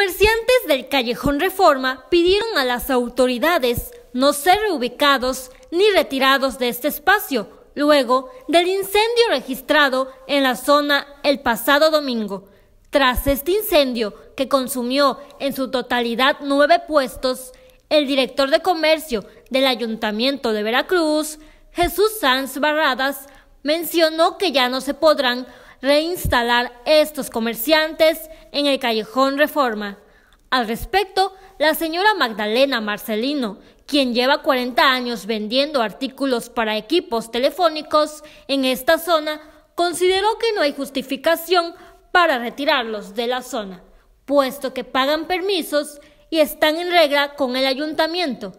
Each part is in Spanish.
Comerciantes del callejón Reforma pidieron a las autoridades no ser reubicados ni retirados de este espacio luego del incendio registrado en la zona el pasado domingo. Tras este incendio, que consumió en su totalidad nueve puestos, el director de comercio del Ayuntamiento de Veracruz, Jesús Sanz Barradas, mencionó que ya no se podrán reinstalar estos comerciantes en el callejón Reforma. Al respecto, la señora Magdalena Marcelino, quien lleva 40 años vendiendo artículos para equipos telefónicos en esta zona, consideró que no hay justificación para retirarlos de la zona, puesto que pagan permisos y están en regla con el ayuntamiento.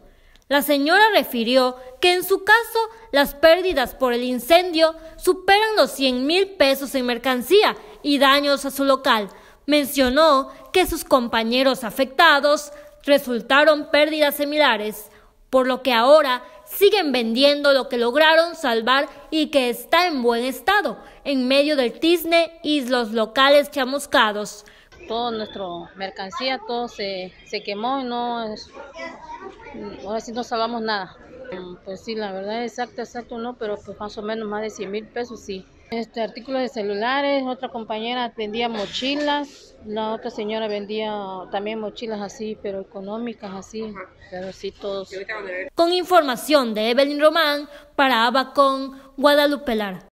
La señora refirió que en su caso las pérdidas por el incendio superan los 100 mil pesos en mercancía y daños a su local. Mencionó que sus compañeros afectados resultaron pérdidas similares, por lo que ahora siguen vendiendo lo que lograron salvar y que está en buen estado, en medio del tizne y los locales chamuscados todo nuestro mercancía, todo se, se quemó y no, ahora sí no salvamos nada. Mm, pues sí, la verdad exacto, exacto no, pero pues más o menos más de 100 mil pesos sí. Este, artículos de celulares, otra compañera vendía mochilas, la otra señora vendía también mochilas así, pero económicas así, pero sí todos. Con información de Evelyn Román, para Abacón, Guadalupe Lara.